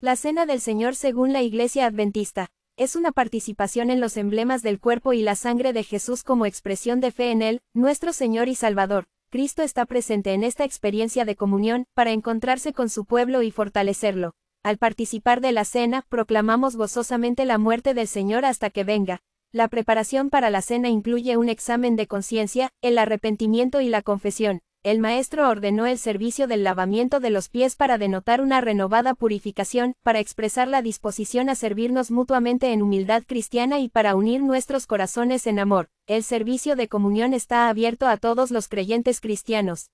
La Cena del Señor según la Iglesia Adventista, es una participación en los emblemas del cuerpo y la sangre de Jesús como expresión de fe en Él, nuestro Señor y Salvador. Cristo está presente en esta experiencia de comunión, para encontrarse con su pueblo y fortalecerlo. Al participar de la cena, proclamamos gozosamente la muerte del Señor hasta que venga. La preparación para la cena incluye un examen de conciencia, el arrepentimiento y la confesión el maestro ordenó el servicio del lavamiento de los pies para denotar una renovada purificación, para expresar la disposición a servirnos mutuamente en humildad cristiana y para unir nuestros corazones en amor. El servicio de comunión está abierto a todos los creyentes cristianos.